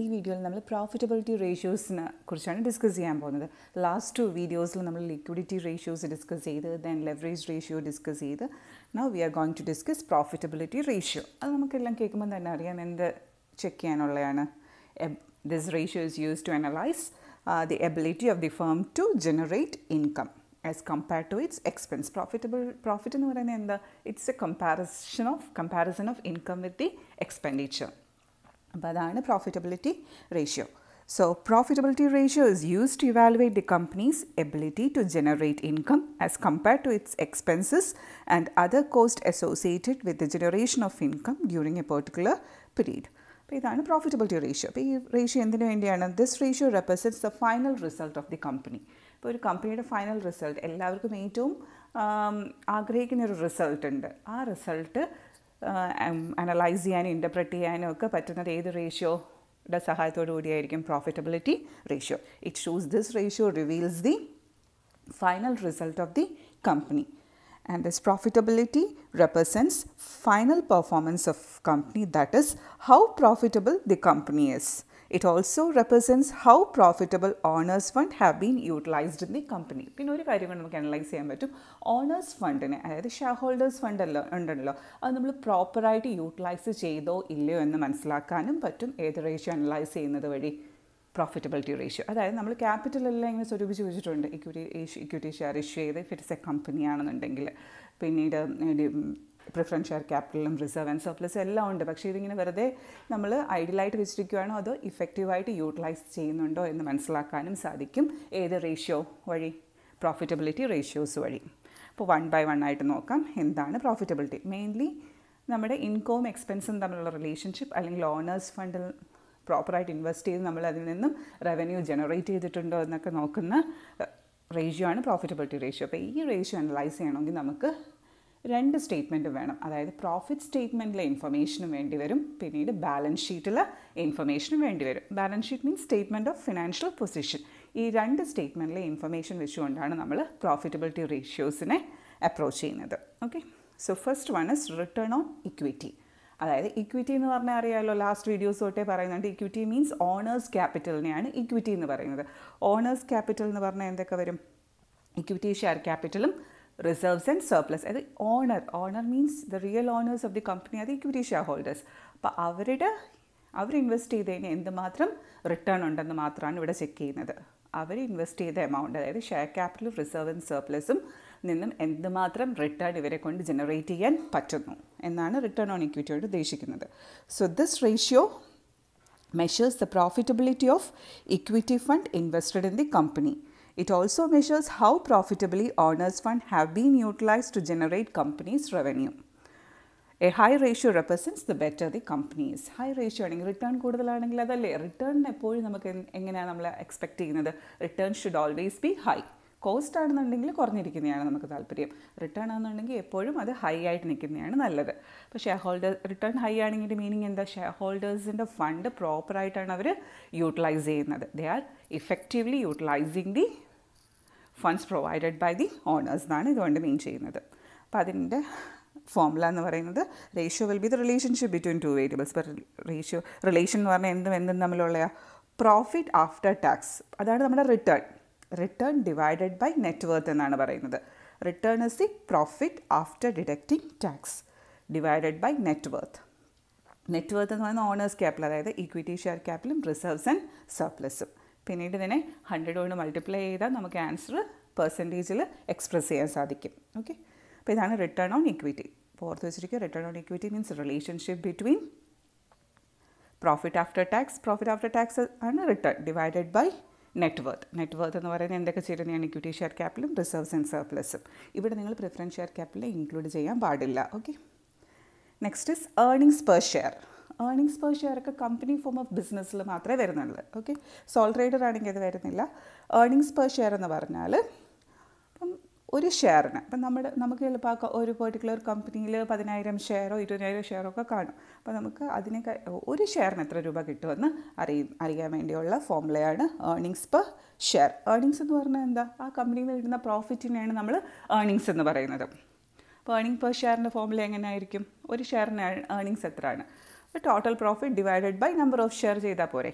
ഈ വീഡിയോയിൽ നമ്മൾ പ്രോഫിറ്റബിലിറ്റി റേഷ്യോസിനെ കുറിച്ചാണ് ഡിസ്കസ് ചെയ്യാൻ പോകുന്നത് ലാസ്റ്റ് ടു വീഡിയോസിൽ നമ്മൾ ലിക്വിഡിറ്റി റേഷ്യോസ് ഡിസ്കസ് ചെയ്ത് ദെൻ ലെവറേജ് റേഷ്യോ ഡിസ്കസ് ചെയ്ത് now we are going to discuss profitability ratio അത് നമുക്കെല്ലാം കേൾക്കുമ്പോൾ തന്നെ അറിയാം എന്ത് ചെക്ക് ചെയ്യാനുള്ളതാണ് this ratio is use to analyse the ability of the firm to generate income as compared to its expense profitable profit എന്ന് പറയുന്നത് എന്താ it's a comparison of comparison of income with the expenditure അപ്പോൾ അതാണ് profitability ratio so profitability ratio is use to evaluate the company's ability to generate income as compare to its expenses and other cost associated with the generation of income during a particular period അപ്പോൾ ഇതാണ് profitability ratio അപ്പോൾ ഈ ratio എന്തിനു വേണ്ടിയാണ് this ratio represents the final result of the company ഇപ്പോൾ ഒരു കമ്പനിയുടെ final result എല്ലാവർക്കും ഏറ്റവും ആഗ്രഹിക്കുന്ന ഒരു റിസൾട്ട് ഉണ്ട് ആ റിസൾട്ട് അനലൈസ് ചെയ്യാനും ഇൻ്റർപ്രറ്റ് ചെയ്യാനും ഒക്കെ പറ്റുന്നത് ഏത് റേഷ്യോയുടെ സഹായത്തോടു കൂടിയായിരിക്കും profitability ratio it shows this ratio reveals the final result of the company and this profitability represents final performance of company that is how profitable the company is it also represents how profitable owners fund have been utilised in the company പിന്നെ ഒരു കാര്യം കൊണ്ട് നമുക്ക് analyse ചെയ്യാൻ പറ്റും owners ഫണ്ടിനെ അതായത് share holders fund അല്ല ഉണ്ടല്ലോ അത് നമ്മൾ പ്രോപ്പറായിട്ട് യൂട്ടിലൈസ് ചെയ്തോ ഇല്ലയോ എന്ന് മനസ്സിലാക്കാനും പറ്റും ഏത് റേഷ്യോ അനലൈസ് ചെയ്യുന്നത് വഴി പ്രോഫിറ്റബിലിറ്റി റേഷ്യോ അതായത് നമ്മൾ ക്യാപിറ്റൽ എല്ലാം ഇങ്ങനെ സ്വരൂപിച്ച് വെച്ചിട്ടുണ്ട് ഇക്വിറ്റി ഇക്വിറ്റി ഷെയർ ഇഷ്യൂ ചെയ്ത് ഇഫ് ഇറ്റ്സ് എ കമ്പനിയാണെന്നുണ്ടെങ്കിൽ പിന്നീട് പ്രിഫറൻസ് ഷെയർ ക്യാപിറ്റലും റിസർവ് ആൻഡ് സർപ്ലസ് എല്ലാം ഉണ്ട് പക്ഷേ ഇതിങ്ങനെ വെറുതെ നമ്മൾ ഐഡിയലായിട്ട് വെച്ചിരിക്കുകയാണോ അതോ ഇഫക്റ്റീവായിട്ട് യൂട്ടിലൈസ് ചെയ്യുന്നുണ്ടോ എന്ന് മനസ്സിലാക്കാനും സാധിക്കും ഏത് റേഷ്യോ വഴി പ്രോഫിറ്റബിലിറ്റി റേഷ്യോസ് വഴി അപ്പോൾ വൺ ബൈ വൺ ആയിട്ട് നോക്കാം എന്താണ് പ്രോഫിറ്റബിലിറ്റി മെയിൻലി നമ്മുടെ ഇൻകവും എക്സ്പെൻസും തമ്മിലുള്ള റിലേഷൻഷിപ്പ് അല്ലെങ്കിൽ ഓണേഴ്സ് ഫണ്ടിൽ പ്രോപ്പറായിട്ട് ഇൻവെസ്റ്റ് ചെയ്ത് നമ്മൾ അതിൽ നിന്നും റവന്യൂ ജനറേറ്റ് ചെയ്തിട്ടുണ്ടോ എന്നൊക്കെ നോക്കുന്ന റേഷ്യോ ആണ് പ്രോഫിറ്റബിലിറ്റി റേഷ്യോ അപ്പോൾ ഈ റേഷ്യോ അനലൈസ് ചെയ്യണമെങ്കിൽ നമുക്ക് രണ്ട് സ്റ്റേറ്റ്മെൻറ്റ് വേണം അതായത് പ്രോഫിറ്റ് സ്റ്റേറ്റ്മെൻറ്റിലെ ഇൻഫർമേഷനും വേണ്ടി വരും പിന്നീട് ബാലൻസ് ഷീറ്റിലെ ഇൻഫർമേഷനും വേണ്ടി വരും balance sheet means statement of financial position ഈ രണ്ട് സ്റ്റേറ്റ്മെൻറ്റിലെ ഇൻഫർമേഷൻ വെച്ചുകൊണ്ടാണ് നമ്മൾ പ്രോഫിറ്റബിലിറ്റി റേഷ്യോസിനെ അപ്രോച്ച് ചെയ്യുന്നത് okay so first one is return on equity അതായത് ഇക്വിറ്റി എന്ന് പറഞ്ഞാൽ അറിയാമല്ലോ ലാസ്റ്റ് വീഡിയോസ് തൊട്ടേ പറയുന്നുണ്ട് ഇക്വിറ്റി മീൻസ് ഓണേഴ്സ് ക്യാപിറ്റലിനെയാണ് ഇക്വിറ്റി എന്ന് പറയുന്നത് ഓണേഴ്സ് ക്യാപിറ്റൽ എന്ന് പറഞ്ഞാൽ എന്തൊക്കെ വരും ഇക്വിറ്റി ഷെയർ ക്യാപിറ്റലും റിസർവ്സ് ആൻഡ് സർപ്ലസ് അത് owner owner means the real owners of the company അത് ഇക്വിറ്റി ഷെയർ ഹോൾഡേഴ്സ് അപ്പോൾ അവരുടെ അവർ ഇൻവെസ്റ്റ് ചെയ്തതിന് എന്തുമാത്രം റിട്ടേൺ ഉണ്ടെന്ന് മാത്രമാണ് ഇവിടെ ചെക്ക് ചെയ്യുന്നത് അവർ ഇൻവെസ്റ്റ് ചെയ്ത എമൗണ്ട് അതായത് ഷെയർ ക്യാപിറ്റലും റിസർവ് ആൻഡ് സർപ്ലസും നിന്നും എന്തുമാത്രം റിട്ടേൺ ഇവരെ കൊണ്ട് ജനറേറ്റ് ചെയ്യാൻ പറ്റുന്നു എന്നാണ് റിട്ടേൺ ഓൺ ഇക്വിറ്റിയോട് ഉദ്ദേശിക്കുന്നത് so this ratio measures the profitability of equity fund invested in the company It also measures how profitably owners fund have been utilized to generate company's revenue. A high ratio represents the better the company's high ratio ആണെങ്കിൽ return കൂടുതലാണെങ്കിൽ അതല്ലേ return എപ്പോഴും നമുക്ക് എങ്ങനെയാണ് നമ്മൾ expect ചെയ്യുന്നത് return should always be high cost ആണെന്നുണ്ടെങ്കിൽ കുറഞ്ഞിരിക്കുന്നതാണ് നമുക്ക് താല്പര്യം റിട്ടേൺ ആണെന്നുണ്ടെങ്കിൽ എപ്പോഴും അത് ഹൈ ആയിട്ട് നിൽക്കുന്നതാണ് നല്ലത് അപ്പോൾ ഷെയർ ഹോൾഡേഴ്സ് റിട്ടേൺ ഹൈ ആണെങ്കിൽ മീനിങ് എന്താ ഷെയർ ഹോൾഡേഴ്സിൻ്റെ ഫണ്ട് പ്രോപ്പറായിട്ടാണ് അവർ യൂട്ടിലൈസ് ചെയ്യുന്നത് they are effectively utilising the funds provided by the owners എന്നാണ് ഇതുകൊണ്ട് മീൻ ചെയ്യുന്നത് അപ്പോൾ അതിൻ്റെ ഫോമുല എന്ന് പറയുന്നത് ratio will be the relationship between two variables ratio relation എന്ന് പറഞ്ഞാൽ എന്തും എന്തും തമ്മിലുള്ള പ്രോഫിറ്റ് ആഫ്റ്റർ ടാക്സ് അതാണ് നമ്മുടെ return return divided by net worth എന്നാണ് പറയുന്നത് return is the profit after deducting tax divided by net worth net worth എന്ന് പറയുന്നത് ഓണേഴ്സ് ക്യാപിറ്റൽ അതായത് ഇക്വിറ്റി ഷെയർ ക്യാപിറ്റലും റിസർവ്സ് ആൻഡ് സർപ്ലസും പിന്നീട് ഇതിനെ ഹൺഡ്രഡ് കൊണ്ട് മൾട്ടിപ്ലൈ ചെയ്താൽ നമുക്ക് ആൻസർ പെർസെൻറ്റേജിൽ എക്സ്പ്രസ് ചെയ്യാൻ സാധിക്കും ഓക്കെ അപ്പോൾ ഇതാണ് റിട്ടേൺ ഓൺ ഇക്വിറ്റി അപ്പോൾ ഓർത്ത് വെച്ചിരിക്കുക return on equity means relationship between profit after tax profit after tax ആണ് return divided by net worth net worth എന്ന് പറയുന്നത് എന്തൊക്കെ ചേരുന്നതാണ് ഇക്വിറ്റി ഷെയർ ക്യാപിറ്റലും റിസർവ്സ് ആൻഡ് സർപ്ലസും ഇവിടെ നിങ്ങൾ പ്രിഫറൻസ് ഷെയർ ക്യാപിറ്റൽ ഇൻക്ലൂഡ് ചെയ്യാൻ പാടില്ല okay next is earnings per share earnings per share ഒക്കെ കമ്പനി ഫോം ഓഫ് ബിസിനസ്സിൽ മാത്രമേ വരുന്നുള്ളൂ ഓക്കെ സോൾ ട്രേഡർ ആണെങ്കിൽ അത് വരുന്നില്ല ഏർണിങ്സ് പെർ ഷെയർ എന്ന് പറഞ്ഞാൽ ഒരു ഷെയറിന് ഇപ്പം നമ്മുടെ നമുക്ക് എളുപ്പമാക്കുക ഒരു പെർട്ടിക്കുലർ കമ്പനിയിൽ പതിനായിരം ഷെയറോ ഇരുപതിനായിരം ഷെയറോ ഒക്കെ കാണും അപ്പോൾ നമുക്ക് അതിനെ ഒരു ഷെയറിന് എത്ര രൂപ കിട്ടുമെന്ന് അറിയും അറിയാൻ വേണ്ടിയുള്ള ഫോമുലയാണ് ഏർണിങ്സ് പെർ ഷെയർ ഏർണിങ്സ് എന്ന് പറഞ്ഞാൽ എന്താ ആ കമ്പനിയിൽ നിന്ന് കിട്ടുന്ന പ്രോഫിറ്റിനെയാണ് നമ്മൾ ഏർണിങ്സ് എന്ന് പറയുന്നത് അപ്പോൾ ഏർണിംഗ് പെർ ഷെയറിൻ്റെ ഫോർമുല എങ്ങനെയായിരിക്കും ഒരു ഷെയറിന് ഏർണിങ്സ് എത്രയാണ് അപ്പോൾ total profit divided by number of share ചെയ്താൽ പോരെ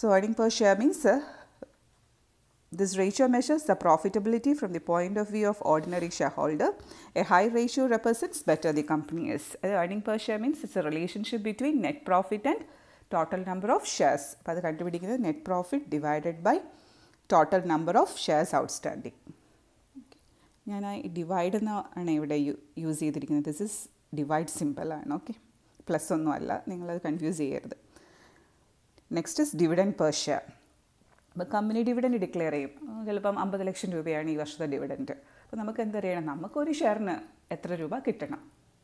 so earning per share means This ratio measures the profitability from the point of view of ordinary shareholder. A high ratio represents better the company is. Earning per share means it's a relationship between net profit and total number of shares. By the contributing net profit divided by total number of shares outstanding. ഞാൻ I divide എന്നാണ് ഇവിടെ use ചെയ്തിരിക്കുന്നത് this is divide സിമ്പിളാണ് okay plus ഒന്നുമല്ല നിങ്ങളത് confuse ചെയ്യരുത് next is അപ്പോൾ company dividend declare ചെയ്യും ചിലപ്പം അമ്പത് ലക്ഷം രൂപയാണ് ഈ വർഷത്തെ ഡിവിഡൻറ്റ് അപ്പോൾ നമുക്ക് എന്തറിയണം നമുക്കൊരു ഷെയറിന് എത്ര രൂപ കിട്ടണം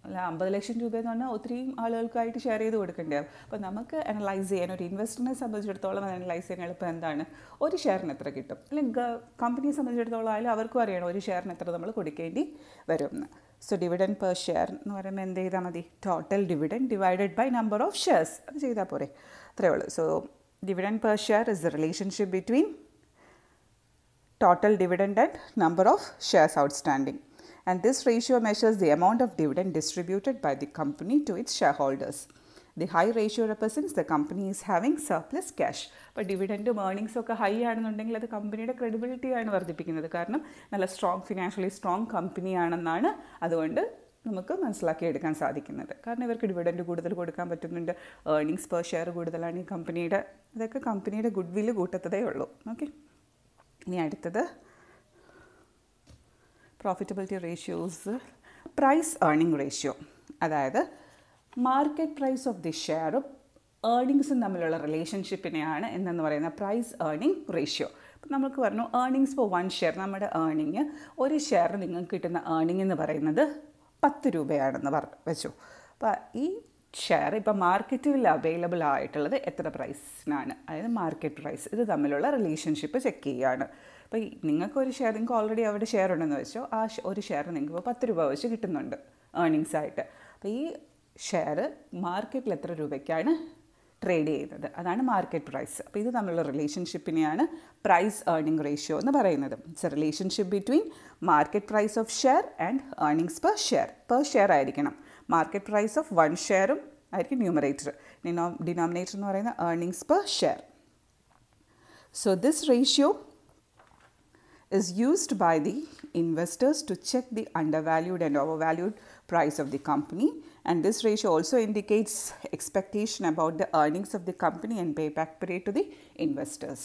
അല്ല അമ്പത് ലക്ഷം രൂപ എന്ന് പറഞ്ഞാൽ ഒത്തിരി ആളുകൾക്കായിട്ട് ഷെയർ ചെയ്ത് കൊടുക്കേണ്ടത് അപ്പോൾ നമുക്ക് അനലൈസ് ചെയ്യാൻ ഒരു ഇൻവെസ്റ്ററിനെ സംബന്ധിച്ചിടത്തോളം അനലൈസ് ചെയ്യാൻ എളുപ്പം എന്താണ് ഒരു ഷെയറിന് എത്ര കിട്ടും അല്ലെങ്കിൽ കമ്പനിയെ സംബന്ധിച്ചിടത്തോളം ആയാലും അവർക്കും അറിയണം ഒരു ഷെയറിന് എത്ര നമ്മൾ കൊടുക്കേണ്ടി വരുമെന്ന് സോ ഡിവിഡൻ പെർ ഷെയർ എന്ന് പറയുമ്പോൾ എന്ത് ചെയ്താൽ മതി total dividend divided by number of shares അത് ചെയ്താൽ പോരെ അത്രേ ഉള്ളൂ so dividend per share is the relationship between total dividend and number of shares outstanding. And this ratio measures the amount of dividend distributed by the company to its shareholders. the company is having surplus cash. But dividend to earnings അപ്പോൾ high earnings ഒക്കെ high ആണെന്നുണ്ടെങ്കിൽ അത് കമ്പനിയുടെ ക്രെഡിബിലിറ്റിയാണ് വർദ്ധിപ്പിക്കുന്നത് കാരണം നല്ല strong financially strong കമ്പനിയാണെന്നാണ് അതുകൊണ്ട് നമുക്ക് മനസ്സിലാക്കിയെടുക്കാൻ സാധിക്കുന്നത് കാരണം ഇവർക്ക് ഡിവിഡൻഡ് കൂടുതൽ കൊടുക്കാൻ പറ്റുന്നുണ്ട് ഏർണിങ്സ് പെർ ഷെയർ കൂടുതലാണ് ഈ കമ്പനിയുടെ അതൊക്കെ കമ്പനിയുടെ ഗുഡ് വില്ല് കൂട്ടത്തതേ ഉള്ളൂ ഓക്കെ ഇനി അടുത്തത് profitability ratios price earning ratio അതായത് മാർക്കറ്റ് പ്രൈസ് ഓഫ് ദി ഷെയറും ഏർണിങ്സും തമ്മിലുള്ള റിലേഷൻഷിപ്പിനെയാണ് എന്നു പറയുന്ന പ്രൈസ് ഏർണിംഗ് റേഷ്യോ നമ്മൾക്ക് പറഞ്ഞു ഏർണിങ്സ് ഫോർ വൺ ഷെയർ നമ്മുടെ ഏർണിങ് ഒരു ഷെയർ നിങ്ങൾക്ക് കിട്ടുന്ന ഏർണിംഗ് എന്ന് പറയുന്നത് പത്ത് രൂപയാണെന്ന് പറ വെച്ചു അപ്പോൾ ഈ ഷെയർ ഇപ്പോൾ മാർക്കറ്റിൽ അവൈലബിൾ ആയിട്ടുള്ളത് എത്ര പ്രൈസിനാണ് അതായത് മാർക്കറ്റ് പ്രൈസ് ഇത് തമ്മിലുള്ള റിലേഷൻഷിപ്പ് ചെക്ക് ചെയ്യുകയാണ് അപ്പോൾ നിങ്ങൾക്കൊരു ഷെയർ നിങ്ങൾക്ക് ഓൾറെഡി അവിടെ ഷെയർ ഉണ്ടെന്ന് വെച്ചോ ആ ഒരു ഷെയർ നിങ്ങൾക്ക് പത്ത് രൂപ വെച്ച് കിട്ടുന്നുണ്ട് ഏർണിങ്സ് ആയിട്ട് അപ്പോൾ ഈ ഷെയർ മാർക്കറ്റിൽ എത്ര രൂപയ്ക്കാണ് ട്രേഡ് ചെയ്യുന്നത് അതാണ് മാർക്കറ്റ് പ്രൈസ് അപ്പോൾ ഇത് തമ്മിലുള്ള റിലേഷൻഷിപ്പിനെയാണ് പ്രൈസ് ഏർണിംഗ് റേഷ്യോ എന്ന് പറയുന്നത് it's a relationship between market price of share and earnings per share per share ആയിരിക്കണം മാർക്കറ്റ് പ്രൈസ് ഓഫ് വൺ ഷെയറും ആയിരിക്കും ന്യൂമറേറ്റർ ഡിനോ ഡിനോമിനേറ്റർ എന്ന് പറയുന്ന earnings per share so this ratio is used by the investors to check the undervalued and overvalued price of the company and this ratio also indicates expectation about the earnings of the company and payback period to the investors.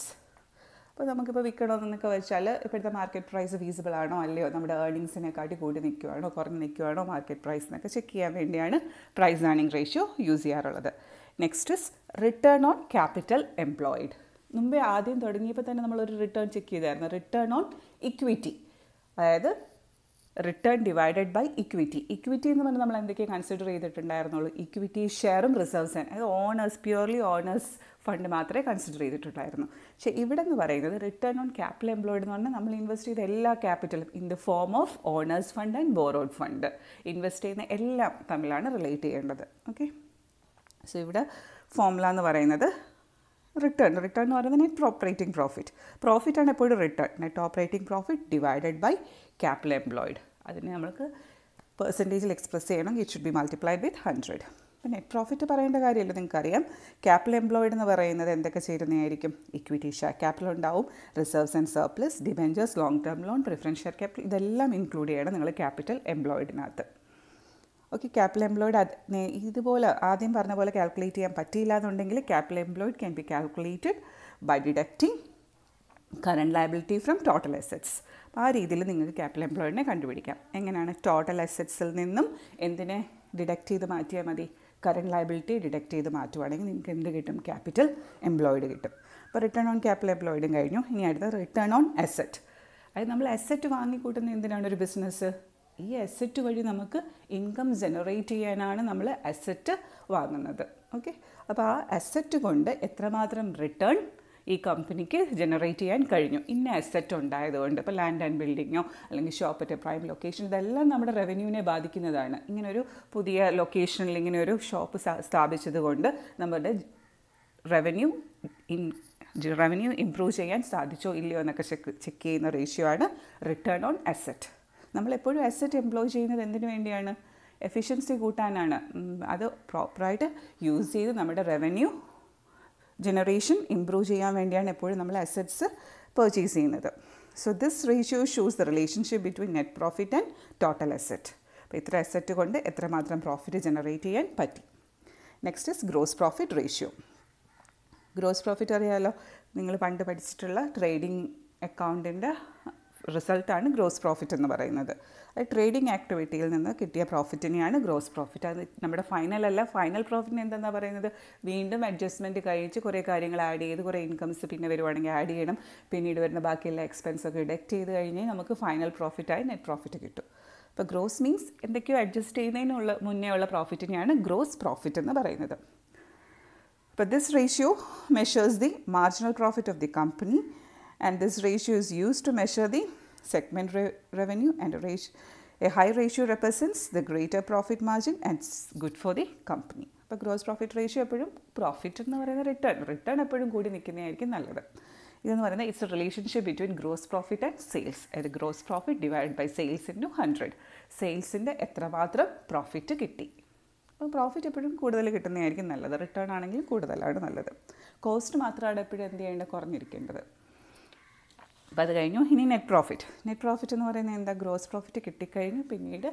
അപ്പോൾ നമുക്കിപ്പോൾ വിൽക്കണമെന്നൊക്കെ വെച്ചാൽ ഇപ്പോഴത്തെ market price feasible ആണോ അല്ലയോ നമ്മുടെ ഏർണിങ്സിനെക്കാട്ടി കൂടി നിൽക്കുവാണോ കുറഞ്ഞ് നിൽക്കുവാണോ മാർക്കറ്റ് പ്രൈസ് എന്നൊക്കെ ചെക്ക് ചെയ്യാൻ വേണ്ടിയാണ് പ്രൈസ് ആണിങ് റേഷ്യോ യൂസ് ചെയ്യാറുള്ളത് next is return on capital employed മുമ്പേ ആദ്യം തുടങ്ങിയപ്പോൾ തന്നെ നമ്മളൊരു റിട്ടേൺ ചെക്ക് ചെയ്തായിരുന്നു റിട്ടേൺ ഓൺ ഇക്വിറ്റി അതായത് return divided by equity equity എന്ന് പറഞ്ഞാൽ നമ്മൾ എന്തൊക്കെ കൺസിഡർ ചെയ്തിട്ടുണ്ടായിരുന്നുള്ളൂ ഇക്വിറ്റി ഷെയറും റിസർവ്സും അതായത് ഓണേഴ്സ് പ്യുവർലി ഓണേഴ്സ് ഫണ്ട് മാത്രമേ കൺസിഡർ ചെയ്തിട്ടുണ്ടായിരുന്നു പക്ഷേ ഇവിടെ എന്ന് പറയുന്നത് റിട്ടേൺ ഓൺ ക്യാപിറ്റൽ എംപ്ലോയിഡ് എന്ന് പറഞ്ഞാൽ നമ്മൾ ഇൻവെസ്റ്റ് ചെയ്ത എല്ലാ ക്യാപിറ്റലും in the form of owners fund and borrowed fund invest ചെയ്യുന്ന എല്ലാം തമ്മിലാണ് റിലേറ്റ് ചെയ്യേണ്ടത് ഓക്കെ സോ ഇവിടെ ഫോമുല എന്ന് പറയുന്നത് റിട്ടേൺ റിട്ടേൺ എന്ന് പറയുന്നത് നെറ്റ് ഓപ്പറേറ്റിംഗ് പ്രോഫിറ്റ് പ്രോഫിറ്റ് ആണ് എപ്പോഴും return net operating profit divided by capital employed അതിനെ നമ്മൾക്ക് പെർസെൻറ്റേജിൽ എക്സ്പ്രസ് ചെയ്യണം it should be multiplied with hundred അപ്പോൾ നെറ്റ് പ്രോഫിറ്റ് പറയേണ്ട കാര്യമല്ലോ നിങ്ങൾക്കറിയാം ക്യാപിറ്റൽ എംപ്ലോയിഡ് എന്ന് പറയുന്നത് എന്തൊക്കെ ചേരുന്നതായിരിക്കും ഇക്വിറ്റി ഷെയർ ക്യാപിറ്റൽ ഉണ്ടാവും reserves and surplus debentures long term loan preference share capital ഇതെല്ലാം ഇൻക്ലൂഡ് ചെയ്യണം നിങ്ങൾ ക്യാപിറ്റൽ എംപ്ലോയിഡിനകത്ത് ഓക്കെ ക്യാപിറ്റൽ എംപ്ലോയിഡ് അത് ഇതുപോലെ ആദ്യം പറഞ്ഞ പോലെ കാൽക്കുലേറ്റ് ചെയ്യാൻ പറ്റിയില്ല എന്നുണ്ടെങ്കിൽ capital employed can be calculated by deducting current liability from total assets അപ്പോൾ ആ രീതിയിൽ നിങ്ങൾക്ക് ക്യാപിറ്റൽ എംപ്ലോയിഡിനെ കണ്ടുപിടിക്കാം എങ്ങനെയാണ് ടോട്ടൽ അസറ്റ്സിൽ നിന്നും എന്തിനെ ഡിഡക്റ്റ് ചെയ്ത് മാറ്റിയാൽ മതി കറണ്ട് ലയബിലിറ്റി ഡിഡക്റ്റ് ചെയ്ത് മാറ്റുവാണെങ്കിൽ നിങ്ങൾക്ക് എന്ത് കിട്ടും ക്യാപിറ്റൽ എംപ്ലോയിഡ് കിട്ടും അപ്പോൾ റിട്ടേൺ ഓൺ ക്യാപിറ്റൽ എംപ്ലോയിഡും കഴിഞ്ഞു ഇനി അടുത്ത റിട്ടേൺ ഓൺ അസറ്റ് അതായത് നമ്മൾ അസറ്റ് വാങ്ങിക്കൂട്ടുന്ന എന്തിനാണ് ഒരു ബിസിനസ് ഈ അസറ്റ് വഴി നമുക്ക് ഇൻകം ജനറേറ്റ് ചെയ്യാനാണ് നമ്മൾ അസറ്റ് വാങ്ങുന്നത് ഓക്കെ അപ്പോൾ ആ അസറ്റ് കൊണ്ട് എത്രമാത്രം റിട്ടേൺ ഈ കമ്പനിക്ക് ജനറേറ്റ് ചെയ്യാൻ കഴിഞ്ഞു ഇന്ന അസറ്റ് ഉണ്ടായതുകൊണ്ട് ഇപ്പോൾ ലാൻഡ് ആൻഡ് ബിൽഡിങ്ങോ അല്ലെങ്കിൽ ഷോപ്പ് അറ്റ് പ്രൈം ലൊക്കേഷൻ ഇതെല്ലാം നമ്മുടെ റവന്യൂവിനെ ബാധിക്കുന്നതാണ് ഇങ്ങനൊരു പുതിയ ലൊക്കേഷനിൽ ഇങ്ങനെ ഒരു ഷോപ്പ് സ്ഥാപിച്ചതുകൊണ്ട് നമ്മുടെ റവന്യൂ ഇൻ റവന്യൂ ഇമ്പ്രൂവ് ചെയ്യാൻ സാധിച്ചോ ഇല്ലയോ എന്നൊക്കെ ചെക്ക് ചെക്ക് ചെയ്യുന്ന റേഷ്യോ ആണ് റിട്ടേൺ ഓൺ അസറ്റ് നമ്മളെപ്പോഴും അസറ്റ് എംപ്ലോയ് ചെയ്യുന്നത് എന്തിനു വേണ്ടിയാണ് എഫിഷ്യൻസി കൂട്ടാനാണ് അത് പ്രോപ്പറായിട്ട് യൂസ് ചെയ്ത് നമ്മുടെ റവന്യൂ ജനറേഷൻ ഇമ്പ്രൂവ് ചെയ്യാൻ വേണ്ടിയാണ് എപ്പോഴും നമ്മൾ അസറ്റ്സ് പർച്ചേസ് ചെയ്യുന്നത് so this ratio shows the relationship between net profit and total asset അപ്പോൾ ഇത്ര അസറ്റ് കൊണ്ട് എത്രമാത്രം പ്രോഫിറ്റ് ജനറേറ്റ് ചെയ്യാൻ പറ്റി next is gross profit ratio gross profit അറിയാമല്ലോ നിങ്ങൾ പണ്ട് പഠിച്ചിട്ടുള്ള ട്രേഡിംഗ് അക്കൗണ്ടിൻ്റെ റിസൾട്ടാണ് ഗ്രോസ് പ്രോഫിറ്റ് എന്ന് പറയുന്നത് അത് ട്രേഡിംഗ് ആക്ടിവിറ്റിയിൽ നിന്ന് കിട്ടിയ പ്രോഫിറ്റിനെയാണ് ഗ്രോസ് പ്രോഫിറ്റ് അത് നമ്മുടെ ഫൈനൽ അല്ല ഫൈനൽ പ്രോഫിറ്റിന് എന്തെന്നാ പറയുന്നത് വീണ്ടും അഡ്ജസ്റ്റ്മെൻറ്റ് കഴിച്ച് കുറേ കാര്യങ്ങൾ ആഡ് ചെയ്ത് കുറേ ഇൻകംസ് പിന്നെ വരുവാണെങ്കിൽ ആഡ് ചെയ്യണം പിന്നീട് വരുന്ന ബാക്കിയുള്ള എക്സ്പെൻസൊക്കെ ഡിഡക്റ്റ് ചെയ്ത് കഴിഞ്ഞ് നമുക്ക് ഫൈനൽ പ്രോഫിറ്റായി നെറ്റ് പ്രോഫിറ്റ് കിട്ടും അപ്പോൾ ഗ്രോസ് മീൻസ് എന്തൊക്കെയോ അഡ്ജസ്റ്റ് ചെയ്യുന്നതിനുള്ള മുന്നേ ഉള്ള പ്രോഫിറ്റിനെയാണ് ഗ്രോസ് പ്രോഫിറ്റ് എന്ന് പറയുന്നത് അപ്പോൾ this ratio measures the marginal profit of the company and this ratio is used to measure the segment re revenue and a ratio a high ratio represents the greater profit margin and it's good for the company. അപ്പോൾ gross profit ratio എപ്പോഴും profit എന്ന് പറയുന്ന return return എപ്പോഴും കൂടി നിൽക്കുന്നതായിരിക്കും നല്ലത് ഇതെന്ന് പറയുന്നത് it's a relationship between gross profit and sales അതായത് gross profit divide by sales into hundred സെയിൽസിൻ്റെ എത്രമാത്രം പ്രോഫിറ്റ് കിട്ടി അപ്പോൾ പ്രോഫിറ്റ് എപ്പോഴും കൂടുതൽ കിട്ടുന്നതായിരിക്കും നല്ലത് റിട്ടേൺ ആണെങ്കിലും കൂടുതലാണ് നല്ലത് കോസ്റ്റ് മാത്രമാണ് എപ്പോഴും എന്ത് ചെയ്യേണ്ടത് കുറഞ്ഞിരിക്കേണ്ടത് അപ്പോൾ അത് കഴിഞ്ഞു ഇനി നെറ്റ് പ്രോഫിറ്റ് നെറ്റ് പ്രോഫിറ്റ് എന്ന് പറയുന്നത് എന്താ ഗ്രോസ് പ്രോഫിറ്റ് കിട്ടിക്കഴിഞ്ഞ് പിന്നീട്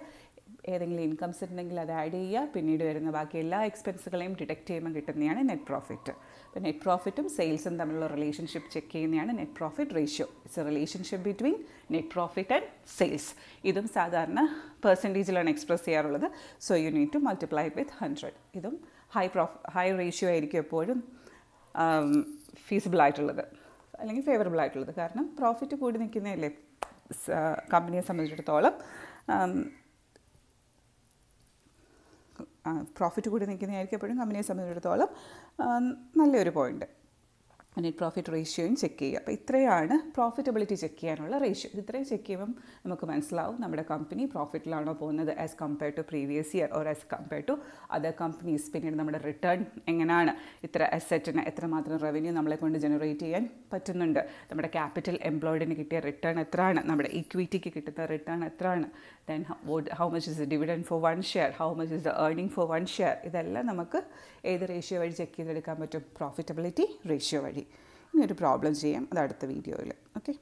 ഏതെങ്കിലും ഇൻകംസ് ഉണ്ടെങ്കിൽ അത് ആഡ് ചെയ്യുക പിന്നീട് വരുന്ന ബാക്കി എല്ലാ എക്സ്പെൻസുകളെയും ഡിഡക്റ്റ് ചെയ്യുമ്പോൾ കിട്ടുന്നതാണ് നെറ്റ് പ്രോഫിറ്റ് അപ്പോൾ നെറ്റ് പ്രോഫിറ്റും സെയിൽസും തമ്മിലുള്ള റിലേഷൻഷിപ്പ് ചെക്ക് ചെയ്യുന്നതാണ് net profit ratio it's a relationship between net profit and sales ഇതും സാധാരണ പെർസെൻറ്റേജിലാണ് എക്സ്പ്രസ് ചെയ്യാറുള്ളത് so you need to multiply with hundred ഇതും ഹൈ പ്രോഫ് ഹൈ റേഷ്യോ ആയിരിക്കും എപ്പോഴും ഫീസിബിൾ ആയിട്ടുള്ളത് അല്ലെങ്കിൽ ഫേവറബിൾ ആയിട്ടുള്ളത് കാരണം പ്രോഫിറ്റ് കൂടി നിൽക്കുന്നതല്ലേ കമ്പനിയെ സംബന്ധിച്ചിടത്തോളം പ്രോഫിറ്റ് കൂടി നിൽക്കുന്നതായിരിക്കും എപ്പോഴും കമ്പനിയെ സംബന്ധിച്ചിടത്തോളം നല്ലൊരു പോയിൻറ്റ് നെറ്റ് പ്രോഫിറ്റ് റേഷ്യോയും ചെക്ക് ചെയ്യുക അപ്പോൾ ഇത്രയാണ് പ്രോഫിറ്റബിലിറ്റി ചെക്ക് ചെയ്യാനുള്ള റേഷ്യോ ഇത്രയും ചെക്ക് ചെയ്യുമ്പം നമുക്ക് മനസ്സിലാവും നമ്മുടെ കമ്പനി പ്രോഫിറ്റിലാണോ പോകുന്നത് as compare to previous year or as compare to other companies പിന്നീട് നമ്മുടെ റിട്ടേൺ എങ്ങനെയാണ് ഇത്ര അസെറ്റിന് എത്രമാത്രം റവന്യൂ നമ്മളെ കൊണ്ട് ജനറേറ്റ് ചെയ്യാൻ പറ്റുന്നുണ്ട് നമ്മുടെ ക്യാപിറ്റൽ എംപ്ലോയിഡിന് കിട്ടിയ റിട്ടേൺ എത്രയാണ് നമ്മുടെ ഇക്വിറ്റിക്ക് കിട്ടുന്ന റിട്ടേൺ എത്രയാണ് then how much is the dividend for one share how much is the earning for one share ഇതെല്ലാം നമുക്ക് ഏത് റേഷ്യോ വഴി ചെക്ക് ചെയ്തെടുക്കാൻ പറ്റും പ്രോഫിറ്റബിലിറ്റി റേഷ്യോ വഴി ഇനി ഒരു പ്രോബ്ലം ചെയ്യാം അത് അടുത്ത വീഡിയോയിൽ ഓക്കെ